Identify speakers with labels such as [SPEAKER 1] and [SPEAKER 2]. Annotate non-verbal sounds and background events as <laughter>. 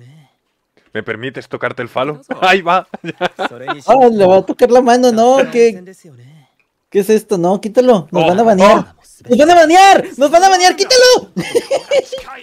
[SPEAKER 1] ¿eh? ¿Me permites tocarte el falo? <laughs> ¡Ahí va! ¡Oh, le va a
[SPEAKER 2] tocar la mano! ¡No! ¿Qué,
[SPEAKER 3] ¿eh?
[SPEAKER 2] ¿Qué es esto? No, quítalo. Nos oh, van a banear. Oh. ¡Nos van a banear! ¡Nos van a banear! ¡Quítalo!
[SPEAKER 3] <laughs>